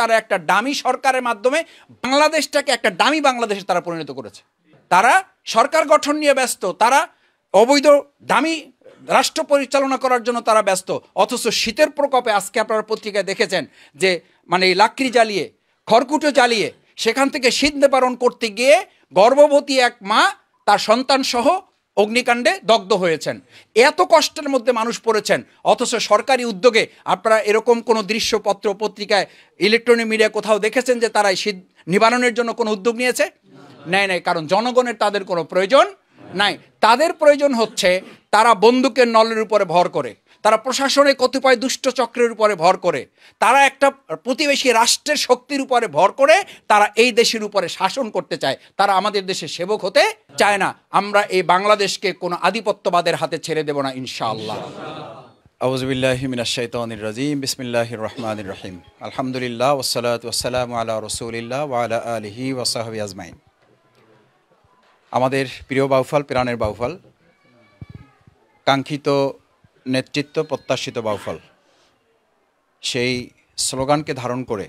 তারা একটা দামি সরকারের মাধ্যমে বাংলাদেশটাকে একটা দামি বাংলাদেশে তারা পরিণত করেছে তারা সরকার গঠন নিয়ে ব্যস্ত তারা অবৈধ দামি রাষ্ট্র পরিচালনা করার জন্য তারা ব্যস্ত অথচ শীতের প্রকোপে আজকে আপনারা পত্রিকায় দেখেছেন যে মানে এই লাকড়ি জ্বালিয়ে খড়কুটো জ্বালিয়ে সেখান থেকে শীত নিবারণ করতে গিয়ে গর্ভবতী এক মা তার সন্তান সহ অগ্নিকাণ্ডে দগ্ধ হয়েছেন এত কষ্টের মধ্যে মানুষ পড়েছেন অথচ সরকারি উদ্যোগে আপনারা এরকম কোনো দৃশ্যপত্র পত্রিকায় ইলেকট্রনিক মিডিয়া কোথাও দেখেছেন যে তারা নিবারণের জন্য কোনো উদ্যোগ নিয়েছে নেয় নেয় কারণ জনগণের তাদের কোনো প্রয়োজন নাই তাদের প্রয়োজন হচ্ছে তারা বন্দুকের নলের উপরে ভর করে তারা প্রশাসনে কতিপয় দুষ্ট চক্রের উপরে ভর করে তারা একটা প্রতিবেশী রাষ্ট্রের শক্তির উপরে ভর করে তারা এই দেশের উপরে শাসন করতে চায় তারা আমাদের দেশে সেবক হতে চায় না আমরা এই বাংলাদেশকে কোনো আধিপত্যবাদের হাতে ছেড়ে দেব না ইনশাআল্লাহ আলহামদুলিল্লাহ ওসালাত ওসালাম আলা রসুলিল্লাহ আলহি ওসাহাবি আজমাইন আমাদের প্রিয় বাউফল প্রাণের বাউফল কাঙ্ক্ষিত নেতৃত্ব প্রত্যাশিত বাউফল সেই স্লোগানকে ধারণ করে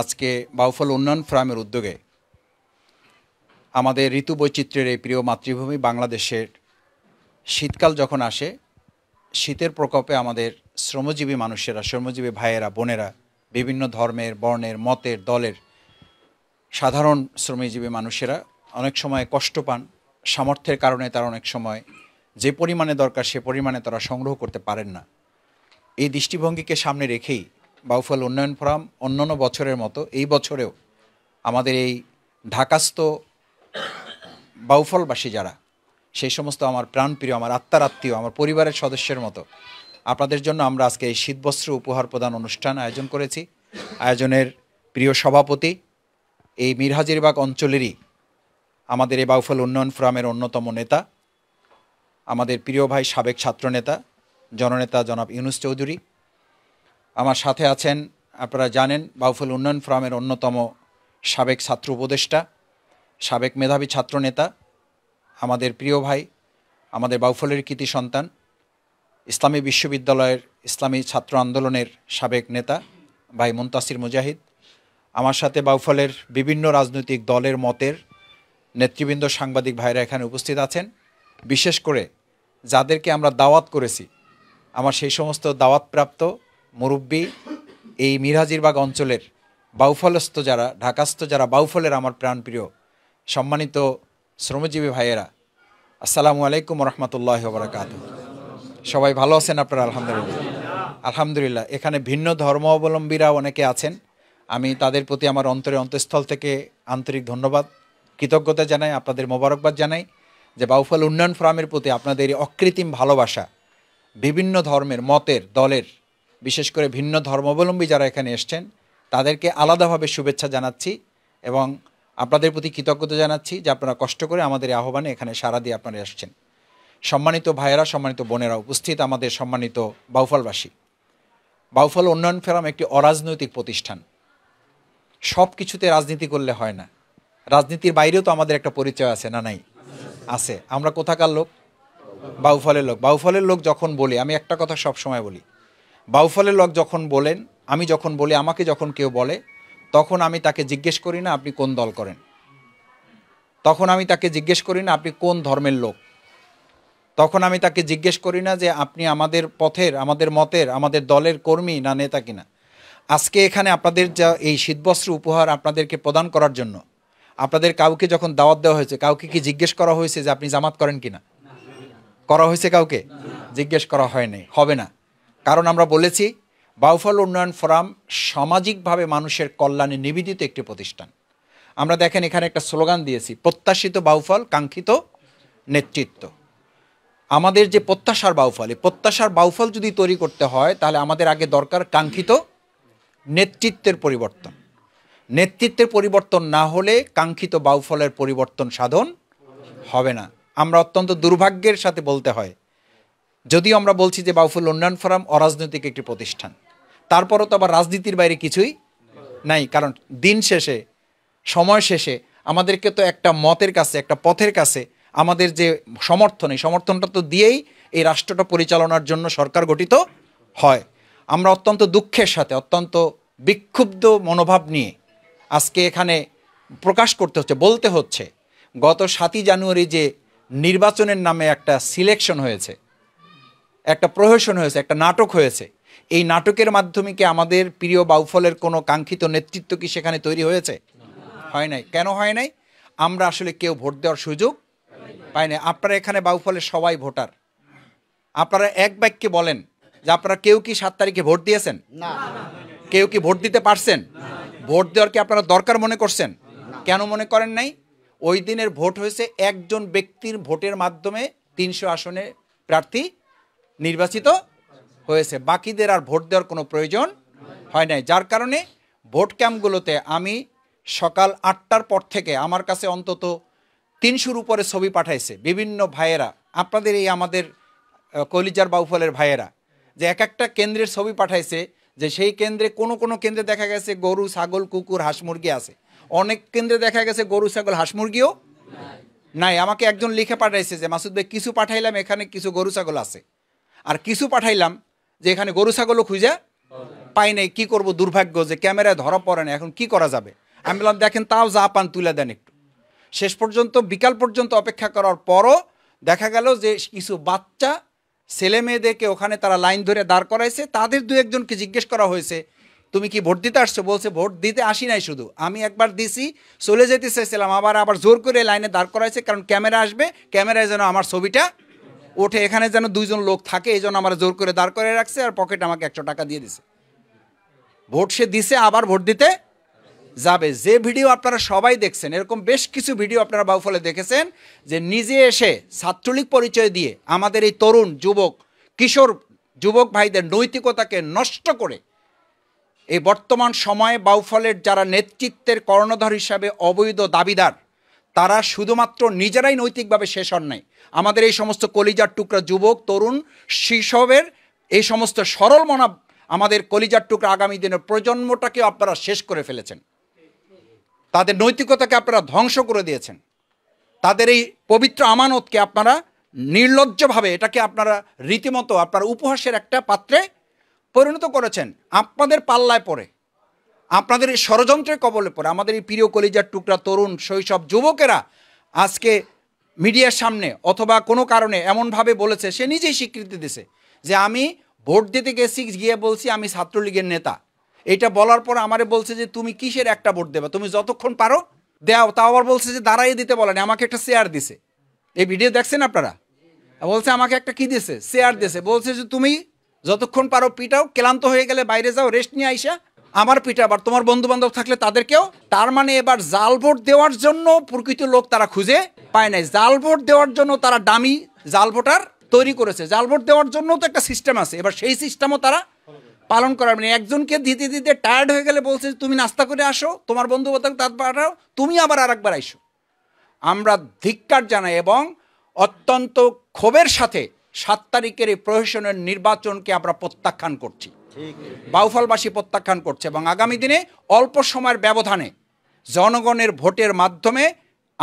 আজকে বাউফল উন্নয়ন ফ্রামের উদ্যোগে আমাদের ঋতু বৈচিত্র্যের এই প্রিয় মাতৃভূমি বাংলাদেশের শীতকাল যখন আসে শীতের প্রকোপে আমাদের শ্রমজীবী মানুষেরা শ্রমজীবী ভাইয়েরা বোনেরা বিভিন্ন ধর্মের বর্ণের মতের দলের সাধারণ শ্রমজীবী মানুষেরা অনেক সময় কষ্ট পান সামর্থ্যের কারণে তারা অনেক সময় যে পরিমাণে দরকার সে পরিমাণে তারা সংগ্রহ করতে পারেন না এই দৃষ্টিভঙ্গিকে সামনে রেখেই বাউফল উন্নয়ন ফোরাম অন্যান্য বছরের মতো এই বছরেও আমাদের এই ঢাকাস্থ বাউফলবাসী যারা সেই সমস্ত আমার প্রাণপ্রিয় আমার আত্মার আত্মীয় আমার পরিবারের সদস্যের মতো আপনাদের জন্য আমরা আজকে এই শীতবস্ত্র উপহার প্রদান অনুষ্ঠান আয়োজন করেছি আয়োজনের প্রিয় সভাপতি এই মিরহাজিরবাগ অঞ্চলেরই আমাদের এ বাউফল উন্নয়ন ফোরামের অন্যতম নেতা আমাদের প্রিয় ভাই সাবেক ছাত্রনেতা জননেতা জনাব ইউনুস চৌধুরী আমার সাথে আছেন আপনারা জানেন বাউফল উন্নয়ন ফোরামের অন্যতম সাবেক ছাত্র উপদেষ্টা সাবেক মেধাবী ছাত্রনেতা আমাদের প্রিয় ভাই আমাদের বাউফলের কৃতি সন্তান ইসলামী বিশ্ববিদ্যালয়ের ইসলামী ছাত্র আন্দোলনের সাবেক নেতা ভাই মুন্তাসির মুজাহিদ আমার সাথে বাউফলের বিভিন্ন রাজনৈতিক দলের মতের নেতৃবৃন্দ সাংবাদিক ভাইরা এখানে উপস্থিত আছেন বিশেষ করে যাদেরকে আমরা দাওয়াত করেছি আমার সেই সমস্ত দাওয়াতপ্রাপ্ত মুরব্বী এই মিরাজিরবাগ অঞ্চলের বাউফলস্থ যারা ঢাকাস্থ যারা বাউফলের আমার প্রাণপ্রিয় সম্মানিত শ্রমজীবী ভাইয়েরা আসসালামু আলাইকুম রহমতুল্লাহ বরাকাত সবাই ভালো আছেন আপনারা আলহামদুলিল্লাহ আলহামদুলিল্লাহ এখানে ভিন্ন ধর্ম অবলম্বীরা অনেকে আছেন আমি তাদের প্রতি আমার অন্তরে অন্তঃস্থল থেকে আন্তরিক ধন্যবাদ কৃতজ্ঞতা জানাই আপনাদের মোবারকবাদ জানাই যে বাউফল উন্নয়ন ফোরামের প্রতি আপনাদের অকৃত্রিম ভালোবাসা বিভিন্ন ধর্মের মতের দলের বিশেষ করে ভিন্ন ধর্মাবলম্বী যারা এখানে এসছেন তাদেরকে আলাদাভাবে শুভেচ্ছা জানাচ্ছি এবং আপনাদের প্রতি কৃতজ্ঞতা জানাচ্ছি যে আপনারা কষ্ট করে আমাদের আহ্বানে এখানে সারা দিয়ে আপনারা এসছেন সম্মানিত ভাইয়েরা সম্মানিত বোনেরা উপস্থিত আমাদের সম্মানিত বাউফলবাসী বাউফল উন্নয়ন ফেরাম একটি অরাজনৈতিক প্রতিষ্ঠান সব কিছুতে রাজনীতি করলে হয় না রাজনীতির বাইরেও তো আমাদের একটা পরিচয় আছে না নাই আছে আমরা কোথাকার লোক বাউফলের লোক বাউফলের লোক যখন বলি আমি একটা কথা সব সময় বলি বাউফলের লোক যখন বলেন আমি যখন বলি আমাকে যখন কেউ বলে তখন আমি তাকে জিজ্ঞেস করি না আপনি কোন দল করেন তখন আমি তাকে জিজ্ঞেস করি না আপনি কোন ধর্মের লোক তখন আমি তাকে জিজ্ঞেস করি না যে আপনি আমাদের পথের আমাদের মতের আমাদের দলের কর্মী না নেতা কিনা আজকে এখানে আপনাদের যা এই শীতবস্ত্র উপহার আপনাদেরকে প্রদান করার জন্য আপনাদের কাউকে যখন দাওয়াত দেওয়া হয়েছে কাউকে কি জিজ্ঞেস করা হয়েছে যে আপনি জামাত করেন কি না করা হয়েছে কাউকে জিজ্ঞেস করা হয়নি হবে না কারণ আমরা বলেছি বাউফল উন্নয়ন ফোরাম সামাজিকভাবে মানুষের কল্যাণে নিবেদিত একটি প্রতিষ্ঠান আমরা দেখেন এখানে একটা স্লোগান দিয়েছি প্রত্যাশিত বাউফল কাঙ্ক্ষিত নেতৃত্ব আমাদের যে প্রত্যাশার বাউফল এই প্রত্যাশার বাউফল যদি তৈরি করতে হয় তাহলে আমাদের আগে দরকার কাঙ্ক্ষিত নেতৃত্বের পরিবর্তন নেতৃত্বের পরিবর্তন না হলে কাঙ্ক্ষিত বাউফলের পরিবর্তন সাধন হবে না আমরা অত্যন্ত দুর্ভাগ্যের সাথে বলতে হয় যদিও আমরা বলছি যে বাউফুল উন্নয়ন ফোরাম অরাজনৈতিক একটি প্রতিষ্ঠান তারপরও তো আবার রাজনীতির বাইরে কিছুই নাই কারণ দিন শেষে সময় শেষে আমাদেরকে তো একটা মতের কাছে একটা পথের কাছে আমাদের যে সমর্থন এই সমর্থনটা তো দিয়েই এই রাষ্ট্রটা পরিচালনার জন্য সরকার গঠিত হয় আমরা অত্যন্ত দুঃখের সাথে অত্যন্ত বিক্ষুব্ধ মনোভাব নিয়ে আজকে এখানে প্রকাশ করতে হচ্ছে বলতে হচ্ছে গত সাতই জানুয়ারি যে নির্বাচনের নামে একটা সিলেকশন হয়েছে একটা প্রহসন হয়েছে একটা নাটক হয়েছে এই নাটকের মাধ্যমে কি আমাদের প্রিয় বাউফলের কোনো কাঙ্ক্ষিত নেতৃত্ব কি সেখানে তৈরি হয়েছে হয় নাই কেন হয় নাই আমরা আসলে কেউ ভোট দেওয়ার সুযোগ পাই নাই আপনারা এখানে বাউফলের সবাই ভোটার আপনারা এক বাক্যে বলেন যে আপনারা কেউ কি সাত তারিখে ভোট দিয়েছেন কেউ কি ভোট দিতে পারছেন ভোট দেওয়ার কি আপনারা দরকার মনে করছেন কেন মনে করেন নাই ওই দিনের ভোট হয়েছে একজন ব্যক্তির ভোটের মাধ্যমে তিনশো আসনে প্রার্থী নির্বাচিত হয়েছে বাকিদের আর ভোট দেওয়ার কোনো প্রয়োজন হয় নাই যার কারণে ভোট ক্যাম্পগুলোতে আমি সকাল আটটার পর থেকে আমার কাছে অন্তত তিনশোর উপরে ছবি পাঠাইছে বিভিন্ন ভাইয়েরা আপনাদের এই আমাদের কলিজার বাউফলের ভাইয়েরা যে এক একটা কেন্দ্রের ছবি পাঠাইছে যে সেই কেন্দ্রে কোনো কোনো কেন্দ্রে দেখা গেছে গরু ছাগল কুকুর হাঁস মুরগি আছে অনেক কেন্দ্রে দেখা গেছে গরু ছাগল হাঁস মুরগিও নাই আমাকে একজন লিখে পাঠাইছে যে মাসুদ ভাই কিছু পাঠাইলাম এখানে কিছু গরু ছাগল আছে আর কিছু পাঠাইলাম যে এখানে গরু ছাগলও খুঁজে পাই নাই কী করব দুর্ভাগ্য যে ক্যামেরায় ধরা পড়ে না এখন কি করা যাবে আমি বললাম দেখেন তাও যা পান তুলে দেন একটু শেষ পর্যন্ত বিকাল পর্যন্ত অপেক্ষা করার পরও দেখা গেল যে কিছু বাচ্চা ছেলে মেয়েদেরকে ওখানে তারা লাইন ধরে দাঁড় করাইছে তাদের দু একজনকে জিজ্ঞেস করা হয়েছে তুমি কি ভোট দিতে আসছো বলছে ভোট দিতে আসি নাই শুধু আমি একবার দিছি চলে যেতে চাইছিলাম আবার আবার জোর করে লাইনে দাঁড় করাইছে কারণ ক্যামেরা আসবে ক্যামেরায় যেন আমার ছবিটা ওঠে এখানে যেন দুইজন লোক থাকে এই জন্য আমার জোর করে দাঁড় করে রাখছে আর পকেট আমাকে একশো টাকা দিয়ে দিছে ভোট সে দিছে আবার ভোট দিতে যাবে যে ভিডিও আপনারা সবাই দেখছেন এরকম বেশ কিছু ভিডিও আপনারা বাউফলে দেখেছেন যে নিজে এসে ছাত্রলীগ পরিচয় দিয়ে আমাদের এই তরুণ যুবক কিশোর যুবক ভাইদের নৈতিকতাকে নষ্ট করে এই বর্তমান সময়ে বাউফলের যারা নেতৃত্বের কর্ণধর হিসাবে অবৈধ দাবিদার তারা শুধুমাত্র নিজেরাই নৈতিকভাবে শেষ হন নাই আমাদের এই সমস্ত কলিজার টুকরা যুবক তরুণ শিশবের এই সমস্ত সরল মনা আমাদের কলিজার টুকরা আগামী দিনের প্রজন্মটাকে আপনারা শেষ করে ফেলেছেন তাদের নৈতিকতাকে আপনারা ধ্বংস করে দিয়েছেন তাদের এই পবিত্র আমানতকে আপনারা নির্লজ্জভাবে এটাকে আপনারা রীতিমতো আপনার উপহাসের একটা পাত্রে পরিণত করেছেন আপনাদের পাল্লায় পড়ে আপনাদের এই ষড়যন্ত্রের কবলে পড়ে আমাদের এই প্রিয় কলিজার টুকরা তরুণ শৈশব যুবকেরা আজকে মিডিয়ার সামনে অথবা কোনো কারণে এমনভাবে বলেছে সে নিজেই স্বীকৃতি দিছে যে আমি ভোট দিতে গেছি গিয়ে বলছি আমি ছাত্রলীগের নেতা এটা বলার পর আমারে বলছে যে তুমি কিসের একটা ভোট দেবা তুমি যতক্ষণ পারো দেও তাও আবার বলছে যে দাঁড়াই দিতে বলেনি আমাকে একটা শেয়ার দিছে এই ভিডিও দেখছেন আপনারা বলছে আমাকে একটা কি দিছে শেয়ার দিছে বলছে যে তুমি যতক্ষণ পারো পিটাও ক্লান্ত হয়ে গেলে বাইরে যাও রেস্ট নিয়ে আইসা আমার পিটা আবার তোমার বন্ধু বান্ধব থাকলে তাদেরকেও তার মানে এবার জাল ভোট দেওয়ার জন্য প্রকৃত লোক তারা খুঁজে পায় নাই জাল ভোট দেওয়ার জন্য তারা দামি জাল ভোটার তৈরি করেছে জাল ভোট দেওয়ার জন্য তো একটা সিস্টেম আছে এবার সেই সিস্টেমও তারা পালন করার মানে একজনকে দিতে দিতে টায়ার্ড হয়ে গেলে বলছে তুমি নাস্তা করে আসো তোমার বন্ধু বান্ধব তার পাঠাও তুমি আবার আর একবার আইসো আমরা ধিক্কার জানাই এবং অত্যন্ত ক্ষোভের সাথে সাত তারিখের এই প্রহেশনের নির্বাচনকে আমরা প্রত্যাখ্যান করছি বাউফলবাসী প্রত্যাখ্যান করছে এবং আগামী দিনে অল্প সময়ের ব্যবধানে জনগণের ভোটের মাধ্যমে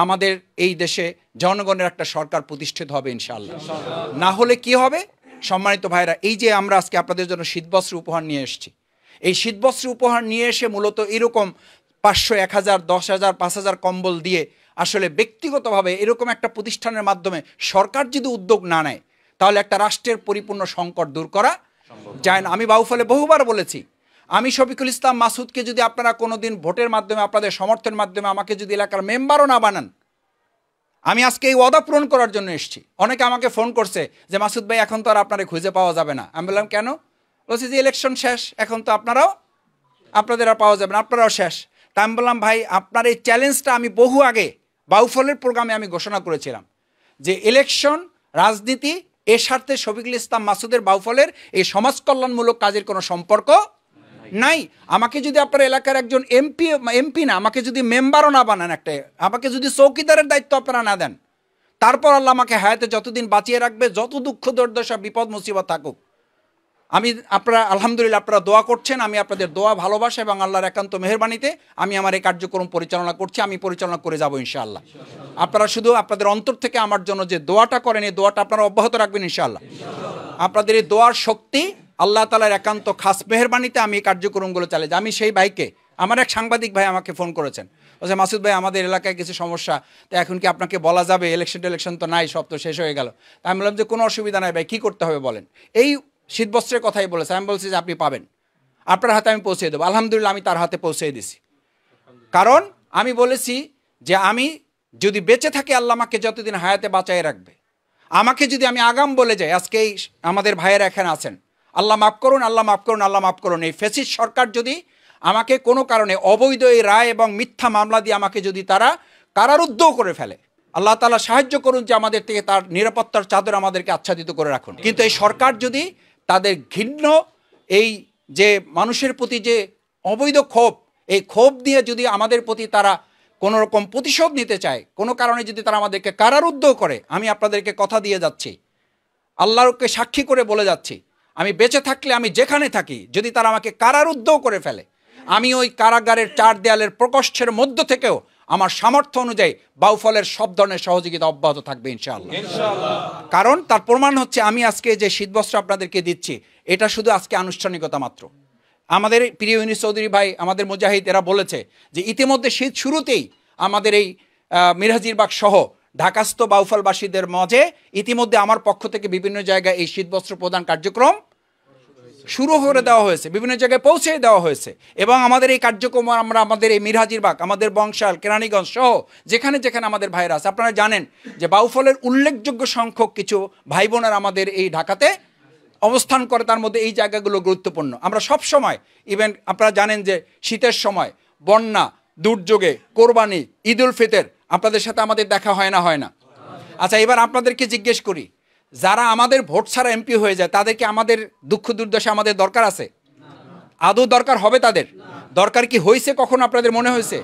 আমাদের এই দেশে জনগণের একটা সরকার প্রতিষ্ঠিত হবে ইনশাল্লাহ না হলে কি হবে সম্মানিত ভাইরা এই যে আমরা আজকে আপনাদের জন্য শীতবস্ত্র উপহার নিয়ে এসেছি এই শীতবস্ত্র উপহার নিয়ে এসে মূলত এরকম পাঁচশো এক হাজার দশ হাজার পাঁচ হাজার কম্বল দিয়ে আসলে ব্যক্তিগতভাবে এরকম একটা প্রতিষ্ঠানের মাধ্যমে সরকার যদি উদ্যোগ না নেয় তাহলে একটা রাষ্ট্রের পরিপূর্ণ সংকট দূর করা যায় না আমি বাউফলে বহুবার বলেছি আমি শফিকুল ইসলাম মাসুদকে যদি আপনারা কোনো দিন ভোটের মাধ্যমে আপনাদের সমর্থনের মাধ্যমে আমাকে যদি এলাকার মেম্বারও না বানান আমি আজকে এই ওয়াদা পূরণ করার জন্য এসেছি অনেকে আমাকে ফোন করছে যে মাসুদ ভাই এখন তো আর আপনারা খুঁজে পাওয়া যাবে না আমি বললাম কেন বলছি যে ইলেকশন শেষ এখন তো আপনারাও আপনাদের আর পাওয়া যাবে না আপনারাও শেষ তা আমি বললাম ভাই আপনার এই চ্যালেঞ্জটা আমি বহু আগে বাউফলের প্রোগ্রামে আমি ঘোষণা করেছিলাম যে ইলেকশন রাজনীতি এ স্বার্থে শফিকুল ইসলাম মাসুদের বাউফলের এই সমাজকল্যাণমূলক কাজের কোনো সম্পর্ক নাই আমাকে যদি আপনার এলাকার একজন এমপি এমপি না আমাকে যদি মেম্বারও না বানান একটা আমাকে যদি চৌকিদারের দায়িত্ব আপনারা না দেন তারপর আল্লাহ আমাকে হায়াতে যতদিন বাঁচিয়ে রাখবে যত দুঃখ দুর্দশা বিপদ মুসিবত থাকুক আমি আপনারা আলহামদুলিল্লাহ আপনারা দোয়া করছেন আমি আপনাদের দোয়া ভালোবাসা এবং আল্লাহর একান্ত মেহরবানিতে আমি আমার এই কার্যক্রম পরিচালনা করছি আমি পরিচালনা করে যাবো ইনশাআল্লাহ আপনারা শুধু আপনাদের অন্তর থেকে আমার জন্য যে দোয়াটা করেন এই দোয়াটা আপনারা অব্যাহত রাখবেন ইনশাআল্লাহ আপনাদের এই দোয়ার শক্তি আল্লাহ তালার একান্ত খাস মেহরবানিতে আমি এই কার্যক্রমগুলো চালিয়ে আমি সেই ভাইকে আমার এক সাংবাদিক ভাই আমাকে ফোন করেছেন বলছে মাসুদ ভাই আমাদের এলাকায় কিছু সমস্যা তো এখন কি আপনাকে বলা যাবে ইলেকশন টেলেকশন তো নাই সব তো শেষ হয়ে গেল তা আমি বললাম যে কোনো অসুবিধা নাই ভাই কী করতে হবে বলেন এই শীতবস্ত্রের কথাই বলেছে আমি বলছি যে আপনি পাবেন আপনার হাতে আমি পৌঁছে দেবো আলহামদুলিল্লাহ আমি তার হাতে পৌঁছে দিছি কারণ আমি বলেছি যে আমি যদি বেঁচে থাকি আল্লাহ আমাকে যতদিন হায়াতে বাঁচাই রাখবে আমাকে যদি আমি আগাম বলে যাই আজকেই আমাদের ভাইয়েরা এখানে আছেন আল্লাহ মাফ করুন আল্লাহ মাফ করুন আল্লাহ মাফ করুন এই ফেসিস সরকার যদি আমাকে কোনো কারণে অবৈধ এই রায় এবং মিথ্যা মামলা দিয়ে আমাকে যদি তারা কারারুদ্ধ করে ফেলে আল্লাহ তালা সাহায্য করুন যে আমাদের থেকে তার নিরাপত্তার চাদর আমাদেরকে আচ্ছাদিত করে রাখুন কিন্তু এই সরকার যদি তাদের ঘৃণ্য এই যে মানুষের প্রতি যে অবৈধ ক্ষোভ এই ক্ষোভ দিয়ে যদি আমাদের প্রতি তারা কোনো রকম প্রতিশোধ নিতে চায় কোনো কারণে যদি তারা আমাদেরকে কারারুদ্ধ করে আমি আপনাদেরকে কথা দিয়ে যাচ্ছি আল্লাহকে সাক্ষী করে বলে যাচ্ছি আমি বেঁচে থাকলে আমি যেখানে থাকি যদি তারা আমাকে কারারুদ্ধও করে ফেলে আমি ওই কারাগারের চার দেয়ালের প্রকোষ্ঠের মধ্য থেকেও আমার সামর্থ্য অনুযায়ী বাউফলের সব ধরনের সহযোগিতা অব্যাহত থাকবে ইনশাআল্লাহ কারণ তার প্রমাণ হচ্ছে আমি আজকে যে শীতবস্ত্র আপনাদেরকে দিচ্ছি এটা শুধু আজকে আনুষ্ঠানিকতা মাত্র আমাদের প্রিয় ইউনি চৌধুরী ভাই আমাদের মুজাহিদ এরা বলেছে যে ইতিমধ্যে শীত শুরুতেই আমাদের এই মিরাজিরবাগ সহ ঢাকাস্থ বাউফলবাসীদের মাঝে ইতিমধ্যে আমার পক্ষ থেকে বিভিন্ন জায়গায় এই শীতবস্ত্র প্রদান কার্যক্রম শুরু করে দেওয়া হয়েছে বিভিন্ন জায়গায় পৌঁছে দেওয়া হয়েছে এবং আমাদের এই কার্যক্রম আমরা আমাদের এই মিরাজির বাগ আমাদের বংশাল কেরানীগঞ্জ সহ যেখানে যেখানে আমাদের ভাইরা আছে আপনারা জানেন যে বাউফলের উল্লেখযোগ্য সংখ্যক কিছু ভাই বোনের আমাদের এই ঢাকাতে অবস্থান করে তার মধ্যে এই জায়গাগুলো গুরুত্বপূর্ণ আমরা সব সময় ইভেন আপনারা জানেন যে শীতের সময় বন্যা দুর্যোগে কোরবানি ঈদ উল ফিতর আপনাদের সাথে আমাদের দেখা হয় না হয় না আচ্ছা এবার আপনাদেরকে জিজ্ঞেস করি যারা আমাদের ভোট ছাড়া এমপি হয়ে যায় তাদেরকে আমাদের দুঃখ দুর্দশা আমাদের দরকার আছে আদৌ দরকার হবে তাদের দরকার কি হয়েছে কখন আপনাদের মনে হয়েছে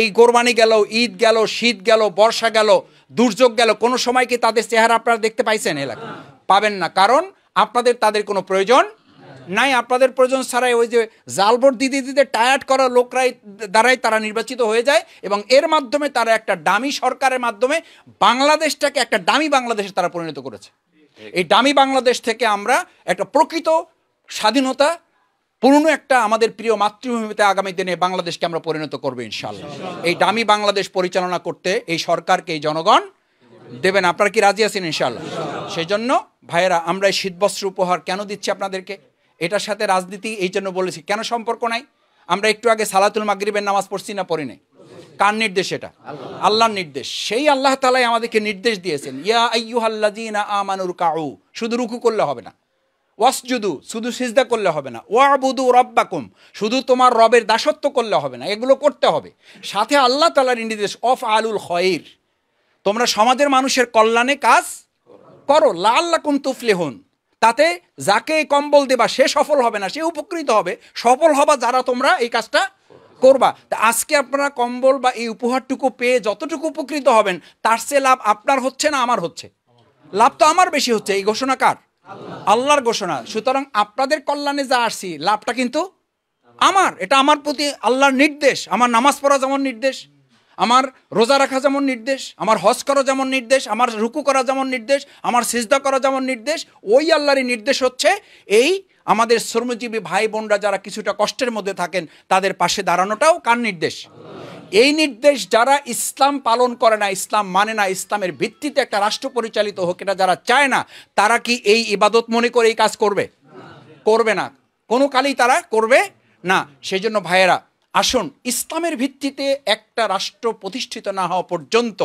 এই কোরবানি গেল ঈদ গেল শীত গেল বর্ষা গেল দুর্যোগ গেল কোনো সময় কি তাদের চেহারা আপনারা দেখতে পাইছেন এলাকা পাবেন না কারণ আপনাদের তাদের কোনো প্রয়োজন নাই আপনাদের প্রয়োজন ছাড়াই ওই যে জালভোট দিদি দিদি টায়ার্ড করা লোকরাই দ্বারাই তারা নির্বাচিত হয়ে যায় এবং এর মাধ্যমে তারা একটা দামি সরকারের মাধ্যমে বাংলাদেশটাকে একটা দামি বাংলাদেশে তারা পরিণত করেছে এই দামি বাংলাদেশ থেকে আমরা একটা প্রকৃত স্বাধীনতা পুরনো একটা আমাদের প্রিয় মাতৃভূমিতে আগামী দিনে বাংলাদেশকে আমরা পরিণত করবো ইনশাল্লাহ এই দামি বাংলাদেশ পরিচালনা করতে এই সরকারকে এই জনগণ দেবেন আপনারা কি রাজি আছেন ইনশাল্লাহ সেই জন্য ভাইয়েরা আমরা এই শীতবস্ত্র উপহার কেন দিচ্ছি আপনাদেরকে এটার সাথে রাজনীতি এই জন্য বলেছি কেন সম্পর্ক নাই আমরা একটু আগে সালাতুল মাগরিবের নামাজ পড়ছি না পড়ি নাই কার নির্দেশ এটা আল্লাহর নির্দেশ সেই আল্লাহ তালাই আমাদেরকে নির্দেশ দিয়েছেন ইয়া আইয়ুহাল্লাদিনা আমানুর কাউ শুধু রুকু করলে হবে না ওয়াসজুদু শুধু সিজদা করলে হবে না ওয়াবুদু রব্বাকুম শুধু তোমার রবের দাসত্ব করলে হবে না এগুলো করতে হবে সাথে আল্লাহ তালার নির্দেশ অফ আলুল হয়ের তোমরা সমাজের মানুষের কল্যাণে কাজ করো লাল্লাকুম তুফলে হন তাতে যাকে কম্বল দেবা সে সফল হবে না সে উপকৃত হবে সফল হবা যারা তোমরা এই কাজটা করবা তা আজকে আপনারা কম্বল বা এই উপহারটুকু পেয়ে যতটুকু উপকৃত হবেন তার চেয়ে লাভ আপনার হচ্ছে না আমার হচ্ছে লাভ তো আমার বেশি হচ্ছে এই ঘোষণা কার আল্লাহর ঘোষণা সুতরাং আপনাদের কল্যাণে যা আসছি লাভটা কিন্তু আমার এটা আমার প্রতি আল্লাহর নির্দেশ আমার নামাজ পড়া যেমন নির্দেশ আমার রোজা রাখা যেমন নির্দেশ আমার হজ করা যেমন নির্দেশ আমার রুকু করা যেমন নির্দেশ আমার সিজদা করা যেমন নির্দেশ ওই আল্লাহরই নির্দেশ হচ্ছে এই আমাদের শ্রমজীবী ভাই বোনরা যারা কিছুটা কষ্টের মধ্যে থাকেন তাদের পাশে দাঁড়ানোটাও কার নির্দেশ এই নির্দেশ যারা ইসলাম পালন করে না ইসলাম মানে না ইসলামের ভিত্তিতে একটা রাষ্ট্র পরিচালিত হোক এটা যারা চায় না তারা কি এই ইবাদত মনে করে এই কাজ করবে করবে না কোনো কালেই তারা করবে না সেই জন্য ভাইয়েরা আসুন ইসলামের ভিত্তিতে একটা রাষ্ট্র প্রতিষ্ঠিত না হওয়া পর্যন্ত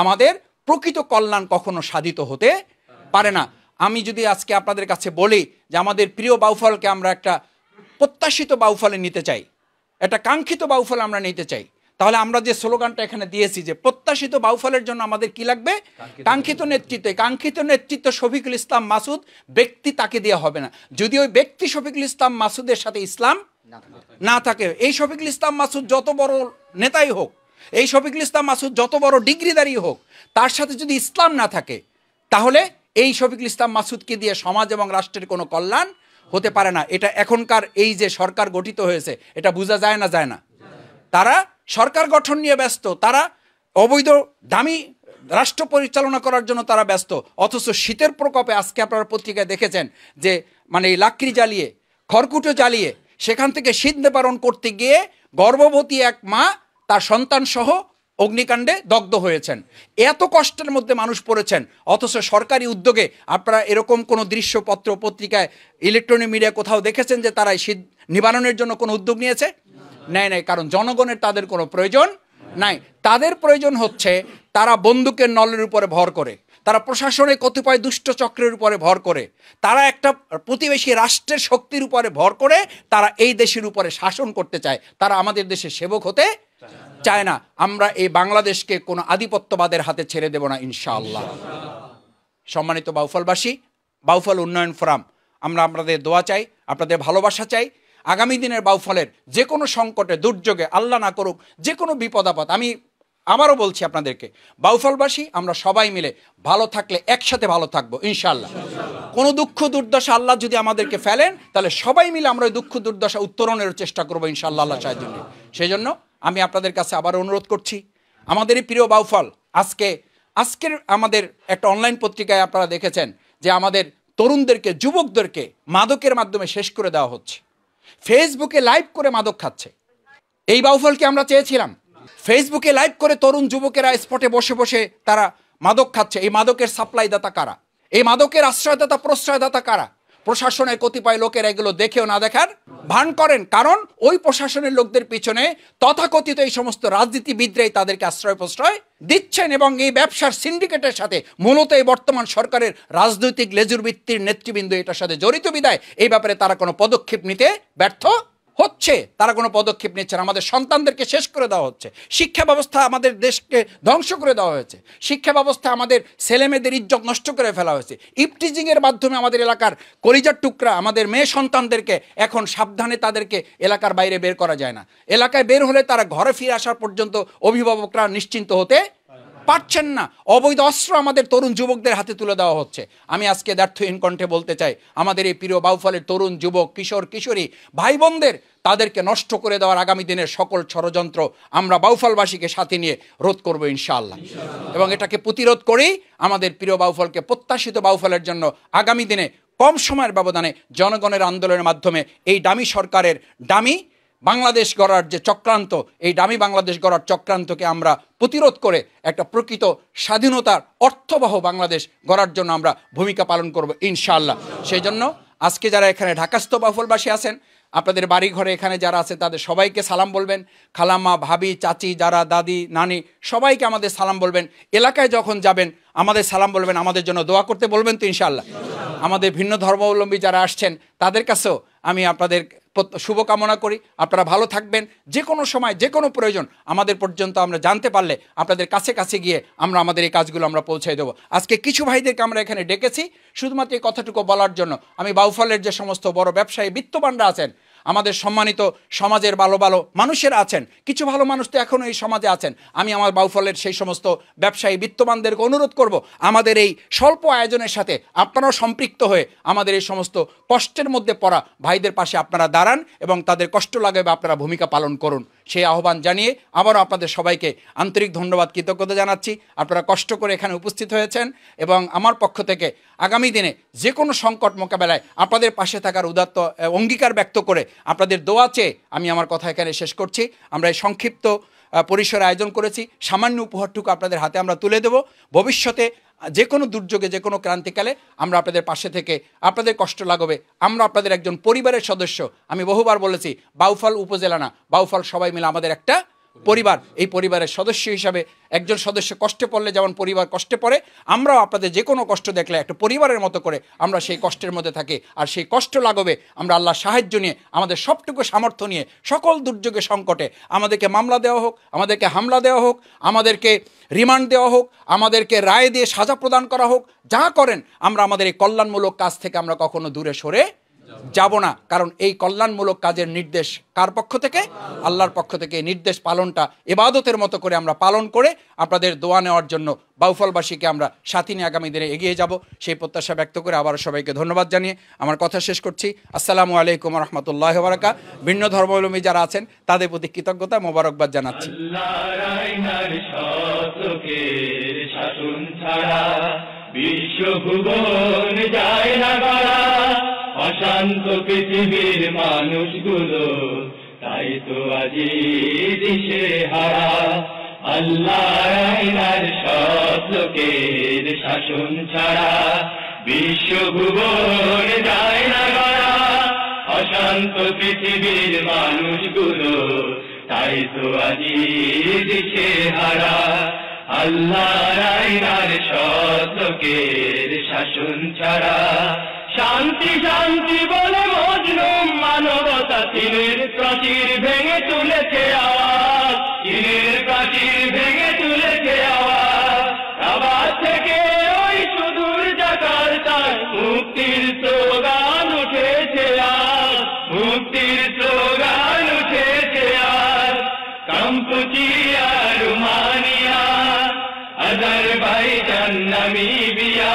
আমাদের প্রকৃত কল্যাণ কখনো সাধিত হতে পারে না আমি যদি আজকে আপনাদের কাছে বলি যে আমাদের প্রিয় বাউফলকে আমরা একটা প্রত্যাশিত বাউফলে নিতে চাই একটা কাঙ্ক্ষিত বাউফল আমরা নিতে চাই তাহলে আমরা যে স্লোগানটা এখানে দিয়েছি যে প্রত্যাশিত বাউফলের জন্য আমাদের কি লাগবে কাঙ্ক্ষিত নেতৃত্ব কাঙ্ক্ষিত নেতৃত্ব শফিকুল ইসলাম মাসুদ ব্যক্তি তাকে দেওয়া হবে না যদি ওই ব্যক্তি শফিকুল ইসলাম মাসুদের সাথে ইসলাম না থাকে এই শফিকুল ইসলাম মাসুদ যত বড় নেতাই হোক এই শফিকুল ইসলাম মাসুদ যত বড় ডিগ্রিদারই হোক তার সাথে যদি ইসলাম না থাকে তাহলে এই শফিকুল ইসলাম মাসুদকে দিয়ে সমাজ এবং রাষ্ট্রের কোনো কল্যাণ হতে পারে না এটা এখনকার এই যে সরকার গঠিত হয়েছে এটা বোঝা যায় না যায় না তারা সরকার গঠন নিয়ে ব্যস্ত তারা অবৈধ দামি রাষ্ট্র পরিচালনা করার জন্য তারা ব্যস্ত অথচ শীতের প্রকোপে আজকে আপনারা পত্রিকায় দেখেছেন যে মানে এই লাকড়ি জ্বালিয়ে খড়কুটো জ্বালিয়ে সেখান থেকে শীত নিবারণ করতে গিয়ে গর্ভবতী এক মা তার সন্তান সহ অগ্নিকাণ্ডে দগ্ধ হয়েছেন এত কষ্টের মধ্যে মানুষ পড়েছেন অথচ সরকারি উদ্যোগে আপনারা এরকম কোনো দৃশ্যপত্র পত্রিকায় ইলেকট্রনিক মিডিয়া কোথাও দেখেছেন যে তারা এই নিবারণের জন্য কোনো উদ্যোগ নিয়েছে নাই নাই কারণ জনগণের তাদের কোনো প্রয়োজন নাই তাদের প্রয়োজন হচ্ছে তারা বন্দুকের নলের উপরে ভর করে তারা প্রশাসনের কতিপয় দুষ্ট চক্রের উপরে ভর করে তারা একটা প্রতিবেশী রাষ্ট্রের শক্তির উপরে ভর করে তারা এই দেশের উপরে শাসন করতে চায় তারা আমাদের দেশের সেবক হতে চায় না আমরা এই বাংলাদেশকে কোনো আধিপত্যবাদের হাতে ছেড়ে দেব না ইনশাআল্লাহ সম্মানিত বাউফলবাসী বাউফল উন্নয়ন ফোরাম আমরা আপনাদের দোয়া চাই আপনাদের ভালোবাসা চাই আগামী দিনের বাউফলের যে কোনো সংকটে দুর্যোগে আল্লাহ না করুক যে কোনো বিপদ আপদ আমি আমারও বলছি আপনাদেরকে বাউফলবাসী আমরা সবাই মিলে ভালো থাকলে একসাথে ভালো থাকবো ইনশাল্লাহ কোনো দুঃখ দুর্দশা আল্লাহ যদি আমাদেরকে ফেলেন তাহলে সবাই মিলে আমরা ওই দুঃখ দুর্দশা উত্তরণের চেষ্টা করবো ইনশাআল্লাহ আল্লাহ জন্য সেই জন্য আমি আপনাদের কাছে আবার অনুরোধ করছি আমাদেরই প্রিয় বাউফল আজকে আজকের আমাদের একটা অনলাইন পত্রিকায় আপনারা দেখেছেন যে আমাদের তরুণদেরকে যুবকদেরকে মাদকের মাধ্যমে শেষ করে দেওয়া হচ্ছে ফেসবুকে লাইভ করে মাদক খাচ্ছে এই বাউফলকে আমরা চেয়েছিলাম ফেসবুকে লাইভ করে তরুণ যুবকেরা স্পটে বসে বসে তারা মাদক খাচ্ছে এই মাদকের সাপ্লাইদাতা কারা এই মাদকের আশ্রয়দাতা প্রশ্রয়দাতা কারা প্রশাসনের কতিপয় লোকের এগুলো দেখেও না দেখার ভান করেন কারণ ওই প্রশাসনের লোকদের পিছনে তথাকথিত এই সমস্ত রাজনীতিবিদরাই তাদেরকে আশ্রয় প্রশ্রয় দিচ্ছেন এবং এই ব্যবসার সিন্ডিকেটের সাথে মূলত এই বর্তমান সরকারের রাজনৈতিক লেজুর বৃত্তির নেতৃবৃন্দ এটার সাথে জড়িত বিদায় এই ব্যাপারে তারা কোনো পদক্ষেপ নিতে ব্যর্থ হচ্ছে তারা কোনো পদক্ষেপ নিচ্ছে না আমাদের সন্তানদেরকে শেষ করে দেওয়া হচ্ছে শিক্ষা ব্যবস্থা আমাদের দেশকে ধ্বংস করে দেওয়া হয়েছে শিক্ষা ব্যবস্থা আমাদের ছেলেমেয়েদের ইজ্জত নষ্ট করে ফেলা হয়েছে ইপটিজিংয়ের মাধ্যমে আমাদের এলাকার কলিজার টুকরা আমাদের মেয়ে সন্তানদেরকে এখন সাবধানে তাদেরকে এলাকার বাইরে বের করা যায় না এলাকায় বের হলে তারা ঘরে ফিরে আসার পর্যন্ত অভিভাবকরা নিশ্চিন্ত হতে পারছেন না অবৈধ অস্ত্র আমাদের তরুণ যুবকদের হাতে তুলে দেওয়া হচ্ছে আমি আজকে দ্যার্থ ইনকণ্ঠে বলতে চাই আমাদের এই প্রিয় বাউফলের তরুণ যুবক কিশোর কিশোরী ভাই বোনদের তাদেরকে নষ্ট করে দেওয়ার আগামী দিনের সকল ষড়যন্ত্র আমরা বাউফলবাসীকে সাথে নিয়ে রোধ করবো ইনশাআল্লাহ এবং এটাকে প্রতিরোধ করেই আমাদের প্রিয় বাউফলকে প্রত্যাশিত বাউফলের জন্য আগামী দিনে কম সময়ের ব্যবধানে জনগণের আন্দোলনের মাধ্যমে এই দামি সরকারের দামি বাংলাদেশ গড়ার যে চক্রান্ত এই দামি বাংলাদেশ গড়ার চক্রান্তকে আমরা প্রতিরোধ করে একটা প্রকৃত স্বাধীনতার অর্থবহ বাংলাদেশ গড়ার জন্য আমরা ভূমিকা পালন করব ইনশাল্লাহ সেই জন্য আজকে যারা এখানে ঢাকাস্থ বাফলবাসী আছেন আপনাদের বাড়ি ঘরে এখানে যারা আছে তাদের সবাইকে সালাম বলবেন খালাম্মা ভাবি চাচি যারা দাদি নানি সবাইকে আমাদের সালাম বলবেন এলাকায় যখন যাবেন আমাদের সালাম বলবেন আমাদের জন্য দোয়া করতে বলবেন তো ইনশাল্লাহ আমাদের ভিন্ন ধর্মাবলম্বী যারা আসছেন তাদের কাছেও আমি আপনাদের শুভকামনা করি আপনারা ভালো থাকবেন যে কোনো সময় যে কোনো প্রয়োজন আমাদের পর্যন্ত আমরা জানতে পারলে আপনাদের কাছে কাছে গিয়ে আমরা আমাদের এই কাজগুলো আমরা পৌঁছাই দেবো আজকে কিছু ভাইদেরকে আমরা এখানে ডেকেছি শুধুমাত্র এই কথাটুকু বলার জন্য আমি বাউফলের যে সমস্ত বড় ব্যবসায়ী বিত্তবানরা আছেন আমাদের সম্মানিত সমাজের ভালো ভালো মানুষের আছেন কিছু ভালো মানুষ তো এখনও এই সমাজে আছেন আমি আমার বাউফলের সেই সমস্ত ব্যবসায়ী বিত্তমানদেরকে অনুরোধ করব আমাদের এই স্বল্প আয়োজনের সাথে আপনারাও সম্পৃক্ত হয়ে আমাদের এই সমস্ত কষ্টের মধ্যে পড়া ভাইদের পাশে আপনারা দাঁড়ান এবং তাদের কষ্ট বা আপনারা ভূমিকা পালন করুন সেই আহ্বান জানিয়ে আবারও আপনাদের সবাইকে আন্তরিক ধন্যবাদ কৃতজ্ঞতা জানাচ্ছি আপনারা কষ্ট করে এখানে উপস্থিত হয়েছেন এবং আমার পক্ষ থেকে আগামী দিনে যে কোনো সংকট মোকাবেলায় আপনাদের পাশে থাকার উদাত্ত অঙ্গীকার ব্যক্ত করে আপনাদের দোয়া চেয়ে আমি আমার কথা এখানে শেষ করছি আমরা এই সংক্ষিপ্ত পরিসরে আয়োজন করেছি সামান্য উপহারটুকু আপনাদের হাতে আমরা তুলে দেব ভবিষ্যতে যে কোনো দুর্যোগে যে কোনো ক্রান্তিকালে আমরা আপনাদের পাশে থেকে আপনাদের কষ্ট লাগবে আমরা আপনাদের একজন পরিবারের সদস্য আমি বহুবার বলেছি বাউফল উপজেলা না বাউফল সবাই মিলে আমাদের একটা পরিবার এই পরিবারের সদস্য হিসাবে একজন সদস্য কষ্টে পড়লে যেমন পরিবার কষ্টে পড়ে আমরাও আপনাদের যে কোনো কষ্ট দেখলে একটা পরিবারের মতো করে আমরা সেই কষ্টের মধ্যে থাকি আর সেই কষ্ট লাগবে আমরা আল্লাহ সাহায্য নিয়ে আমাদের সবটুকু সামর্থ্য নিয়ে সকল দুর্যোগে সংকটে আমাদেরকে মামলা দেওয়া হোক আমাদেরকে হামলা দেওয়া হোক আমাদেরকে রিমান্ড দেওয়া হোক আমাদেরকে রায় দিয়ে সাজা প্রদান করা হোক যা করেন আমরা আমাদের এই কল্যাণমূলক কাজ থেকে আমরা কখনো দূরে সরে যাব না কারণ এই কল্যাণমূলক কাজের নির্দেশ কার পক্ষ থেকে আল্লাহর পক্ষ থেকে নির্দেশ পালনটা এবাদতের মতো করে আমরা পালন করে আপনাদের দোয়া নেওয়ার জন্য বাউফলবাসীকে আমরা সাথী নিয়ে আগামী দিনে এগিয়ে যাব সেই প্রত্যাশা ব্যক্ত করে আবার সবাইকে ধন্যবাদ জানিয়ে আমার কথা শেষ করছি আসসালামু আলাইকুম রহমতুল্লাহ বারাকা ভিন্ন ধর্মাবলম্বী যারা আছেন তাদের প্রতি কৃতজ্ঞতা মোবারকবাদ জানাচ্ছি বিশ্ব ভুবন যায় না অশান্ত পৃথিবীর মানুষগুলো তাই তো আজি দিশে হারা আল্লাহর সব লোকের শাসন ছাড়া বিশ্বভুবন যায় না গড়া অশান্ত পৃথিবীর মানুষগুলো তাই তো আজি দিশে হারা আল্লাহর সব লোকের শাসন ছাড়া শান্তি শান্তি বলে মজলুম মানবতা তিনের প্রাচীর ভেঙে তুলেছে আওয়াজ তিনের প্রাচীর ভেঙে তুলেছে আওয়াজ আবার থেকে ওই সুদূর তার মুক্তির স্লোগান উঠেছে আর মুক্তির স্লোগান উঠেছে আর কাম্পুচিয়া রুমানিয়া আজারবাইজান নামিবিয়া